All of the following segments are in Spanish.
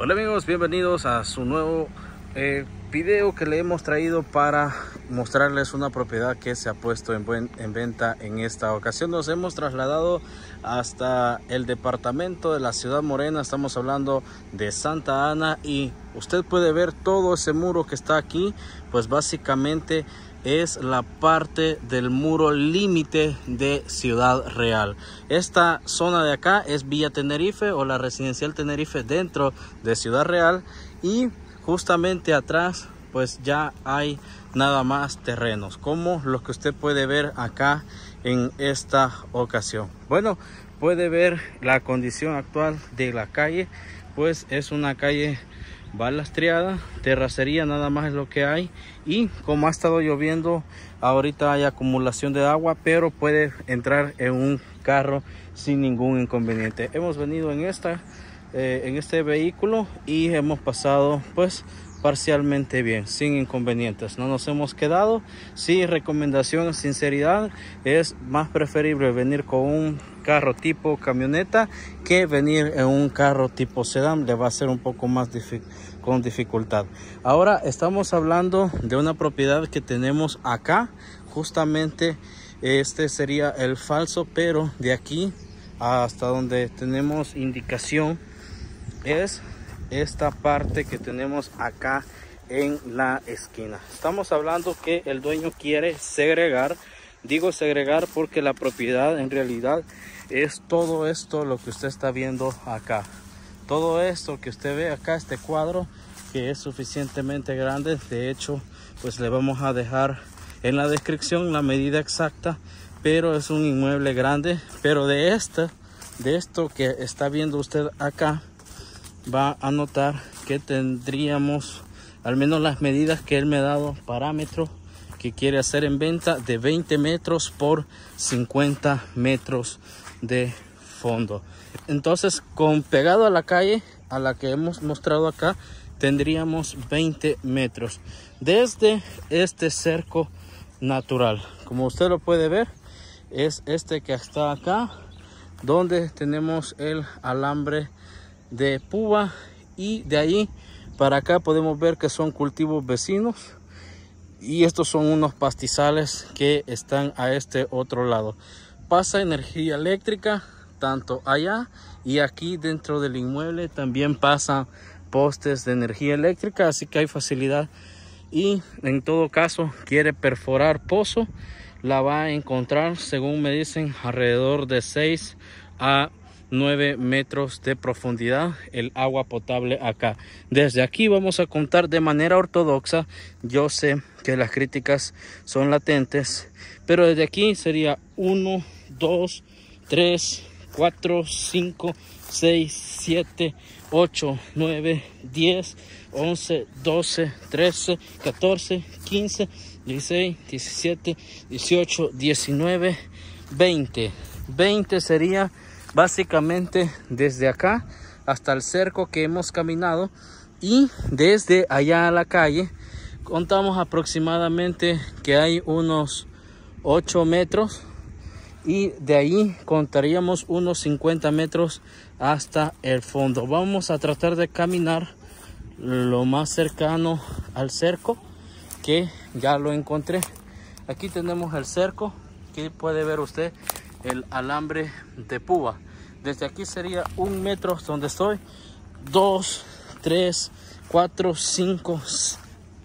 Hola amigos, bienvenidos a su nuevo eh, video que le hemos traído para mostrarles una propiedad que se ha puesto en venta en esta ocasión. Nos hemos trasladado hasta el departamento de la ciudad morena, estamos hablando de Santa Ana y usted puede ver todo ese muro que está aquí, pues básicamente es la parte del muro límite de Ciudad Real. Esta zona de acá es Villa Tenerife o la residencial Tenerife dentro de Ciudad Real y justamente atrás pues ya hay nada más terrenos como los que usted puede ver acá en esta ocasión. Bueno, puede ver la condición actual de la calle pues es una calle va lastreada, terracería nada más es lo que hay y como ha estado lloviendo ahorita hay acumulación de agua pero puede entrar en un carro sin ningún inconveniente hemos venido en esta eh, en este vehículo y hemos pasado pues parcialmente bien, sin inconvenientes. No nos hemos quedado. Sí, recomendación, sinceridad, es más preferible venir con un carro tipo camioneta que venir en un carro tipo sedán le va a ser un poco más con dificultad ahora estamos hablando de una propiedad que tenemos acá justamente este sería el falso pero de aquí hasta donde tenemos indicación es esta parte que tenemos acá en la esquina estamos hablando que el dueño quiere segregar Digo segregar porque la propiedad en realidad es todo esto lo que usted está viendo acá. Todo esto que usted ve acá, este cuadro, que es suficientemente grande. De hecho, pues le vamos a dejar en la descripción la medida exacta. Pero es un inmueble grande. Pero de esta, de esto que está viendo usted acá, va a notar que tendríamos al menos las medidas que él me ha dado parámetro que quiere hacer en venta de 20 metros por 50 metros de fondo entonces con pegado a la calle a la que hemos mostrado acá tendríamos 20 metros desde este cerco natural como usted lo puede ver es este que está acá donde tenemos el alambre de púa y de ahí para acá podemos ver que son cultivos vecinos y estos son unos pastizales que están a este otro lado pasa energía eléctrica tanto allá y aquí dentro del inmueble también pasa postes de energía eléctrica así que hay facilidad y en todo caso quiere perforar pozo la va a encontrar según me dicen alrededor de 6 a 9 metros de profundidad el agua potable acá desde aquí vamos a contar de manera ortodoxa yo sé que las críticas son latentes. Pero desde aquí sería 1, 2, 3, 4, 5, 6, 7, 8, 9, 10, 11, 12, 13, 14, 15, 16, 17, 18, 19, 20. 20 sería básicamente desde acá hasta el cerco que hemos caminado y desde allá a la calle contamos aproximadamente que hay unos 8 metros y de ahí contaríamos unos 50 metros hasta el fondo vamos a tratar de caminar lo más cercano al cerco que ya lo encontré aquí tenemos el cerco que puede ver usted el alambre de púa desde aquí sería un metro donde estoy 2 3 4 5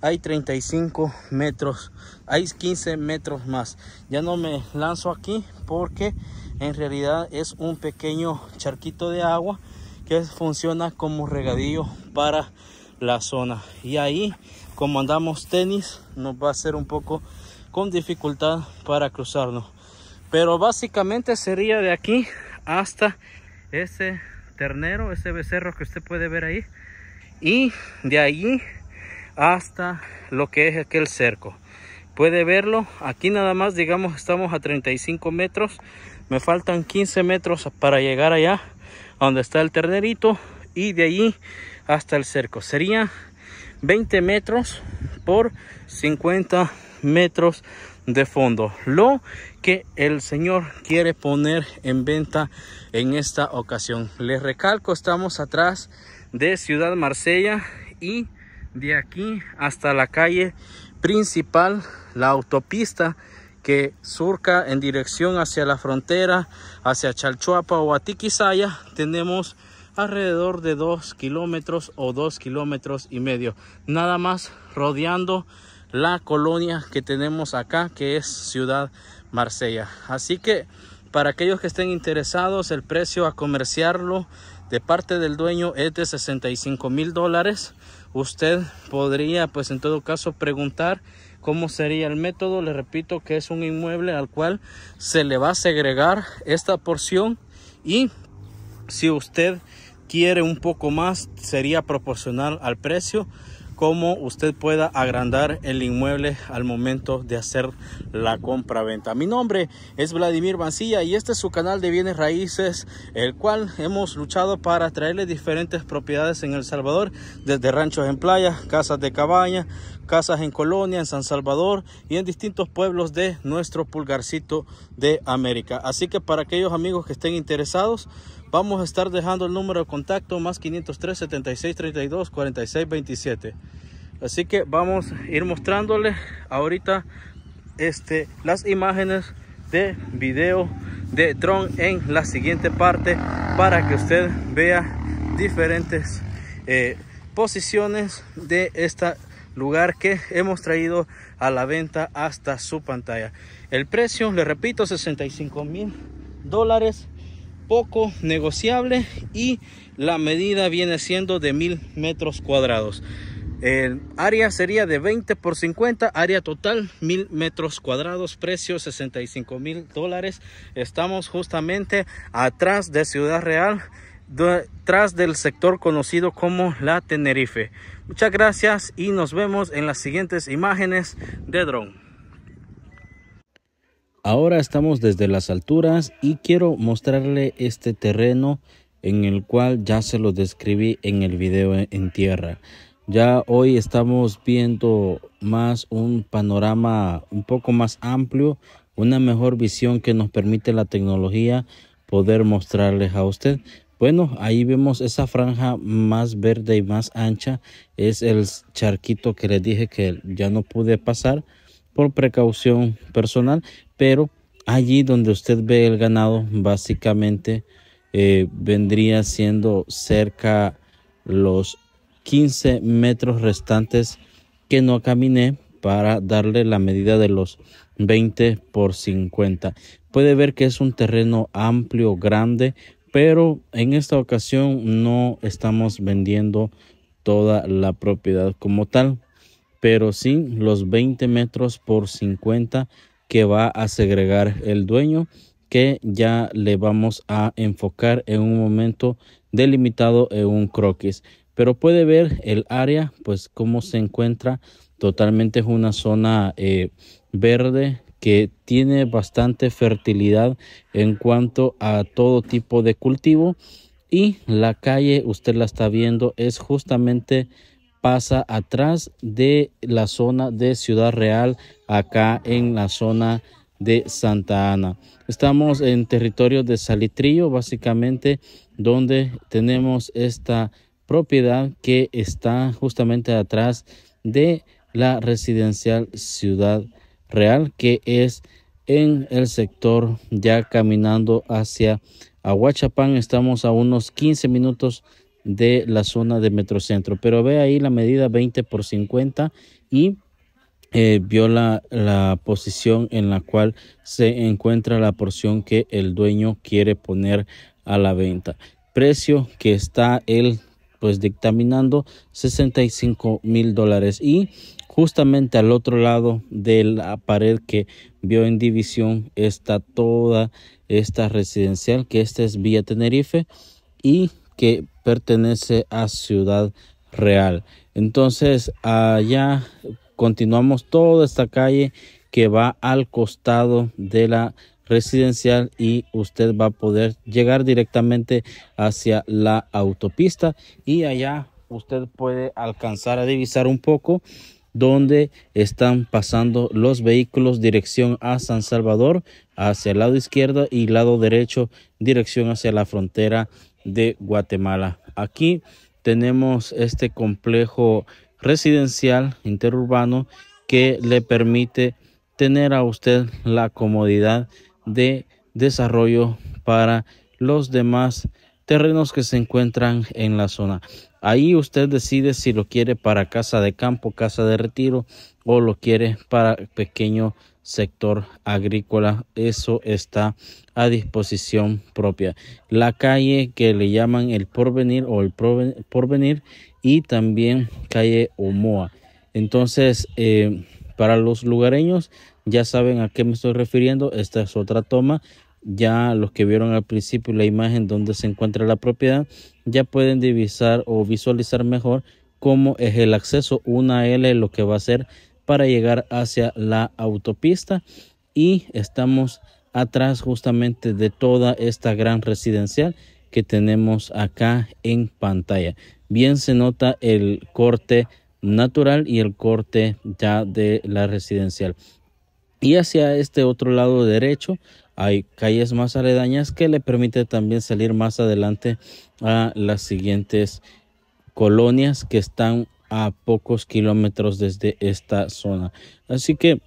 hay 35 metros hay 15 metros más ya no me lanzo aquí porque en realidad es un pequeño charquito de agua que funciona como regadillo para la zona y ahí como andamos tenis nos va a ser un poco con dificultad para cruzarnos pero básicamente sería de aquí hasta ese ternero ese becerro que usted puede ver ahí y de ahí hasta lo que es aquel cerco puede verlo aquí nada más digamos estamos a 35 metros me faltan 15 metros para llegar allá donde está el ternerito y de allí hasta el cerco sería 20 metros por 50 metros de fondo lo que el señor quiere poner en venta en esta ocasión les recalco estamos atrás de ciudad marsella y de aquí hasta la calle principal, la autopista que surca en dirección hacia la frontera, hacia Chalchuapa o Atiquizaya, tenemos alrededor de 2 kilómetros o 2 kilómetros y medio. Nada más rodeando la colonia que tenemos acá, que es Ciudad Marsella. Así que para aquellos que estén interesados, el precio a comerciarlo de parte del dueño es de 65 mil dólares usted podría pues en todo caso preguntar cómo sería el método le repito que es un inmueble al cual se le va a segregar esta porción y si usted quiere un poco más sería proporcional al precio cómo usted pueda agrandar el inmueble al momento de hacer la compra-venta. Mi nombre es Vladimir Mancilla y este es su canal de bienes raíces, el cual hemos luchado para traerle diferentes propiedades en El Salvador, desde ranchos en playa, casas de cabaña, casas en Colonia, en San Salvador y en distintos pueblos de nuestro pulgarcito de América. Así que para aquellos amigos que estén interesados, vamos a estar dejando el número de contacto más 503 76 32 46 27. Así que vamos a ir mostrándole ahorita este, las imágenes de video de dron en la siguiente parte para que usted vea diferentes eh, posiciones de esta lugar que hemos traído a la venta hasta su pantalla. El precio, le repito, 65 mil dólares, poco negociable y la medida viene siendo de mil metros cuadrados. El área sería de 20 por 50, área total mil metros cuadrados, precio 65 mil dólares. Estamos justamente atrás de Ciudad Real detrás del sector conocido como la Tenerife. Muchas gracias y nos vemos en las siguientes imágenes de drone Ahora estamos desde las alturas y quiero mostrarle este terreno en el cual ya se lo describí en el video en tierra. Ya hoy estamos viendo más un panorama un poco más amplio, una mejor visión que nos permite la tecnología poder mostrarles a usted. Bueno, ahí vemos esa franja más verde y más ancha. Es el charquito que les dije que ya no pude pasar por precaución personal. Pero allí donde usted ve el ganado, básicamente eh, vendría siendo cerca los 15 metros restantes que no caminé para darle la medida de los 20 por 50. Puede ver que es un terreno amplio, grande, pero en esta ocasión no estamos vendiendo toda la propiedad como tal, pero sí los 20 metros por 50 que va a segregar el dueño que ya le vamos a enfocar en un momento delimitado en un croquis pero puede ver el área pues cómo se encuentra totalmente es una zona eh, verde que tiene bastante fertilidad en cuanto a todo tipo de cultivo y la calle usted la está viendo es justamente pasa atrás de la zona de Ciudad Real acá en la zona de Santa Ana. Estamos en territorio de Salitrillo básicamente donde tenemos esta propiedad que está justamente atrás de la residencial Ciudad Real. Real, que es en el sector ya caminando hacia Aguachapán. Estamos a unos 15 minutos de la zona de Metrocentro. Pero ve ahí la medida 20 por 50 y eh, viola la posición en la cual se encuentra la porción que el dueño quiere poner a la venta. Precio que está él pues dictaminando 65 mil dólares y justamente al otro lado de la pared que vio en división está toda esta residencial que esta es Villa Tenerife y que pertenece a Ciudad Real. Entonces allá continuamos toda esta calle que va al costado de la residencial y usted va a poder llegar directamente hacia la autopista y allá usted puede alcanzar a divisar un poco donde están pasando los vehículos dirección a San Salvador, hacia el lado izquierdo y lado derecho, dirección hacia la frontera de Guatemala. Aquí tenemos este complejo residencial interurbano que le permite tener a usted la comodidad de desarrollo para los demás terrenos que se encuentran en la zona. Ahí usted decide si lo quiere para casa de campo, casa de retiro o lo quiere para pequeño sector agrícola. Eso está a disposición propia. La calle que le llaman el porvenir o el porvenir y también calle Omoa. Entonces, eh, para los lugareños, ya saben a qué me estoy refiriendo. Esta es otra toma ya los que vieron al principio la imagen donde se encuentra la propiedad, ya pueden divisar o visualizar mejor cómo es el acceso. Una L lo que va a ser para llegar hacia la autopista y estamos atrás justamente de toda esta gran residencial que tenemos acá en pantalla. Bien se nota el corte natural y el corte ya de la residencial. Y hacia este otro lado derecho hay calles más aledañas que le permite también salir más adelante a las siguientes colonias que están a pocos kilómetros desde esta zona. Así que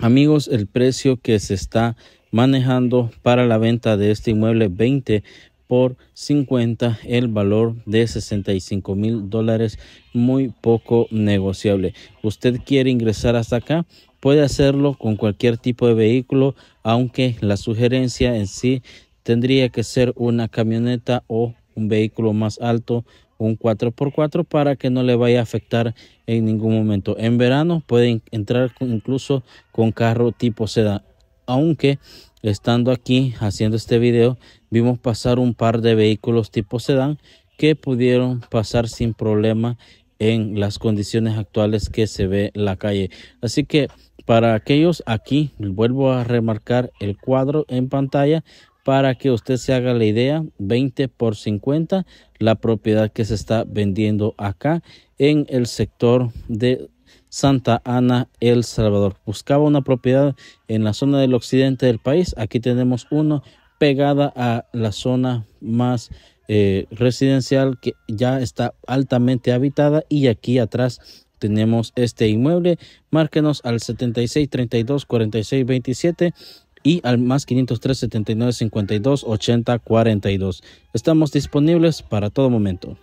amigos, el precio que se está manejando para la venta de este inmueble 20 por 50 el valor de 65 mil dólares muy poco negociable usted quiere ingresar hasta acá Puede hacerlo con cualquier tipo de vehículo, aunque la sugerencia en sí tendría que ser una camioneta o un vehículo más alto, un 4x4 para que no le vaya a afectar en ningún momento. En verano pueden entrar incluso con carro tipo sedán. Aunque estando aquí haciendo este video, vimos pasar un par de vehículos tipo sedán que pudieron pasar sin problema en las condiciones actuales que se ve la calle. Así que para aquellos aquí, vuelvo a remarcar el cuadro en pantalla para que usted se haga la idea, 20 por 50, la propiedad que se está vendiendo acá en el sector de Santa Ana, El Salvador. Buscaba una propiedad en la zona del occidente del país. Aquí tenemos uno pegada a la zona más eh, residencial que ya está altamente habitada y aquí atrás tenemos este inmueble. Márquenos al 76 32 46 27 y al más 503 79 52 80 42. Estamos disponibles para todo momento.